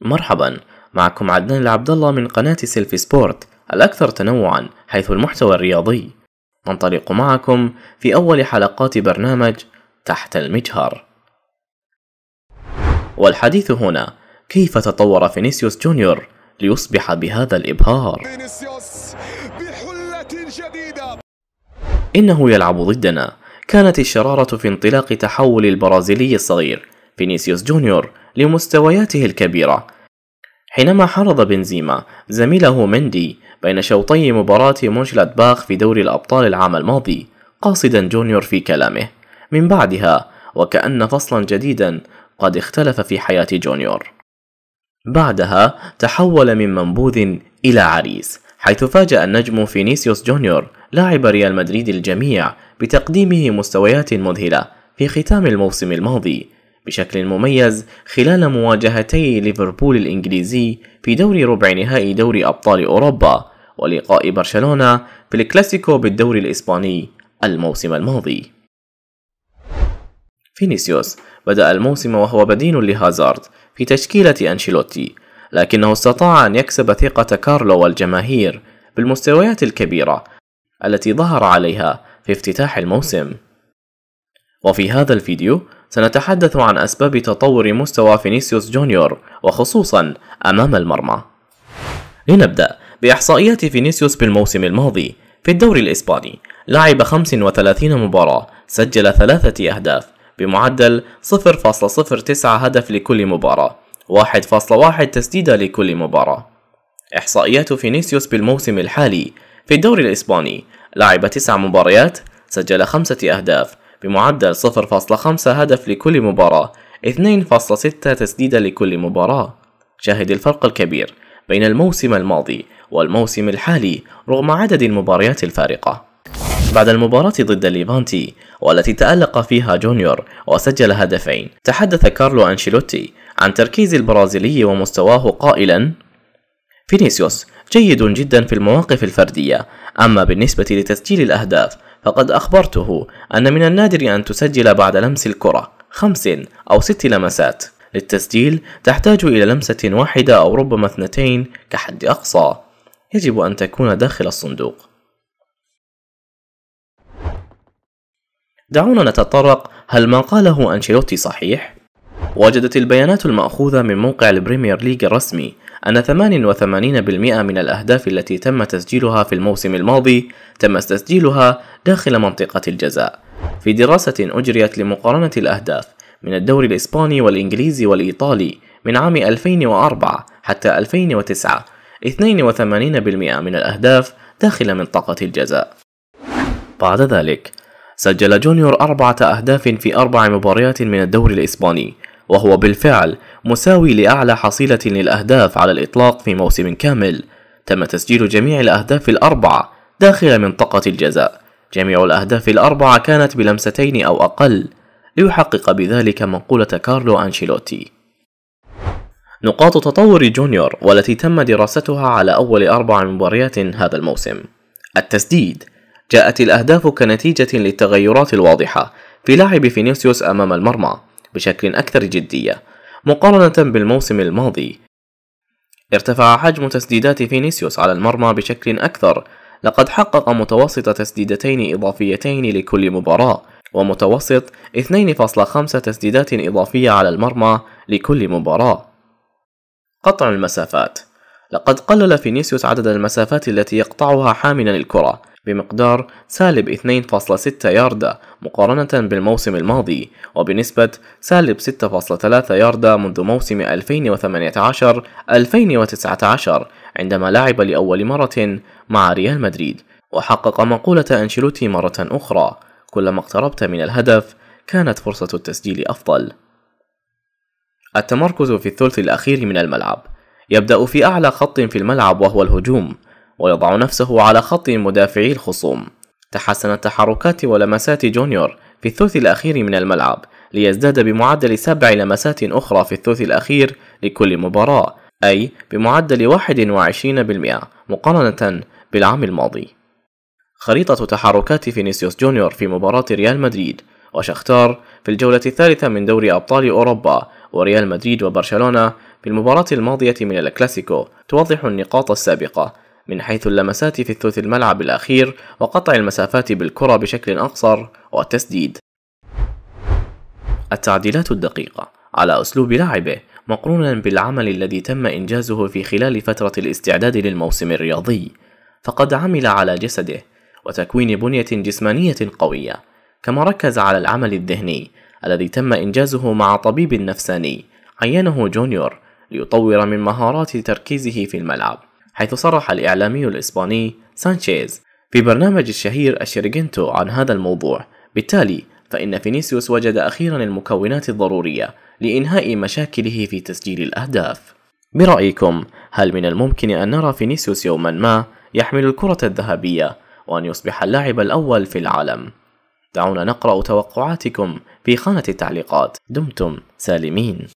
مرحبا معكم عدنان العبد الله من قناة سيلفي سبورت الأكثر تنوعا حيث المحتوى الرياضي ننطلق معكم في أول حلقات برنامج تحت المجهر والحديث هنا كيف تطور فينيسيوس جونيور ليصبح بهذا الإبهار إنه يلعب ضدنا كانت الشرارة في انطلاق تحول البرازيلي الصغير فينيسيوس جونيور لمستوياته الكبيرة حينما حرض بنزيما زميله مندي بين شوطي مباراة مونشلات باخ في دوري الأبطال العام الماضي قاصدا جونيور في كلامه من بعدها وكأن فصلا جديدا قد اختلف في حياة جونيور بعدها تحول من منبوذ إلى عريس حيث فاجأ النجم فينيسيوس جونيور لاعب ريال مدريد الجميع بتقديمه مستويات مذهلة في ختام الموسم الماضي بشكل مميز خلال مواجهتي ليفربول الإنجليزي في دوري ربع نهائي دوري أبطال أوروبا ولقاء برشلونة في الكلاسيكو بالدوري الإسباني الموسم الماضي فينيسيوس بدأ الموسم وهو بدين لهازارد في تشكيلة أنشيلوتي لكنه استطاع أن يكسب ثقة كارلو والجماهير بالمستويات الكبيرة التي ظهر عليها في افتتاح الموسم وفي هذا الفيديو سنتحدث عن أسباب تطور مستوى فينيسيوس جونيور وخصوصا أمام المرمى لنبدأ بإحصائيات فينيسيوس بالموسم الماضي في الدوري الإسباني لعب 35 مباراة سجل ثلاثة أهداف بمعدل 0.09 هدف لكل مباراة 1.1 تسديدة لكل مباراة إحصائيات فينيسيوس بالموسم الحالي في الدوري الإسباني لعب 9 مباريات سجل 5 أهداف بمعدل 0.5 هدف لكل مباراة 2.6 تسديدة لكل مباراة شاهد الفرق الكبير بين الموسم الماضي والموسم الحالي رغم عدد المباريات الفارقة بعد المباراة ضد الليفانتي والتي تألق فيها جونيور وسجل هدفين تحدث كارلو أنشيلوتي عن تركيز البرازيلي ومستواه قائلا فينيسيوس جيد جدا في المواقف الفردية أما بالنسبة لتسجيل الأهداف فقد أخبرته أن من النادر أن تسجل بعد لمس الكرة خمس أو ست لمسات للتسجيل تحتاج إلى لمسة واحدة أو ربما اثنتين كحد أقصى يجب أن تكون داخل الصندوق دعونا نتطرق هل ما قاله أنشيلوتي صحيح؟ وجدت البيانات المأخوذة من موقع البريمير ليج الرسمي أن 88% من الأهداف التي تم تسجيلها في الموسم الماضي تم تسجيلها داخل منطقة الجزاء في دراسة أجريت لمقارنة الأهداف من الدوري الإسباني والإنجليزي والإيطالي من عام 2004 حتى 2009 82% من الأهداف داخل منطقة الجزاء بعد ذلك سجل جونيور أربعة أهداف في أربع مباريات من الدوري الإسباني وهو بالفعل مساوي لأعلى حصيلة للأهداف على الإطلاق في موسم كامل تم تسجيل جميع الأهداف الأربعة داخل منطقة الجزاء جميع الأهداف الأربعة كانت بلمستين أو أقل ليحقق بذلك منقولة كارلو أنشيلوتي نقاط تطور جونيور والتي تم دراستها على أول أربع مباريات هذا الموسم التسديد جاءت الأهداف كنتيجة للتغيرات الواضحة في لعب فينيسيوس أمام المرمى بشكل أكثر جدية مقارنة بالموسم الماضي ارتفع حجم تسديدات فينيسيوس على المرمى بشكل أكثر لقد حقق متوسط تسديدتين إضافيتين لكل مباراة ومتوسط 2.5 تسديدات إضافية على المرمى لكل مباراة قطع المسافات لقد قلل فينيسيوس عدد المسافات التي يقطعها حاملا الكرة بمقدار سالب 2.6 ياردة مقارنة بالموسم الماضي وبنسبة سالب 6.3 ياردة منذ موسم 2018-2019 عندما لعب لأول مرة مع ريال مدريد وحقق مقولة أنشيلوتي مرة أخرى كلما اقتربت من الهدف كانت فرصة التسجيل أفضل التمركز في الثلث الأخير من الملعب يبدأ في أعلى خط في الملعب وهو الهجوم ويضع نفسه على خط مدافعي الخصوم تحسنت تحركات ولمسات جونيور في الثلث الأخير من الملعب ليزداد بمعدل سبع لمسات أخرى في الثلث الأخير لكل مباراة أي بمعدل 21% مقارنة بالعام الماضي خريطة تحركات فينيسيوس جونيور في مباراة ريال مدريد وشختار في الجولة الثالثة من دوري أبطال أوروبا وريال مدريد وبرشلونة في المباراة الماضية من الكلاسيكو توضح النقاط السابقة من حيث اللمسات في ثلث الملعب الأخير وقطع المسافات بالكرة بشكل أقصر والتسديد التعديلات الدقيقة على أسلوب لعبه مقرونا بالعمل الذي تم إنجازه في خلال فترة الاستعداد للموسم الرياضي فقد عمل على جسده وتكوين بنية جسمانية قوية كما ركز على العمل الذهني الذي تم إنجازه مع طبيب نفساني عينه جونيور ليطور من مهارات تركيزه في الملعب حيث صرح الإعلامي الإسباني سانشيز في برنامج الشهير أشيرجنتو عن هذا الموضوع بالتالي فإن فينيسيوس وجد أخيرا المكونات الضرورية لإنهاء مشاكله في تسجيل الأهداف برأيكم هل من الممكن أن نرى فينيسيوس يوما ما يحمل الكرة الذهبية وأن يصبح اللاعب الأول في العالم؟ دعونا نقرأ توقعاتكم في خانة التعليقات دمتم سالمين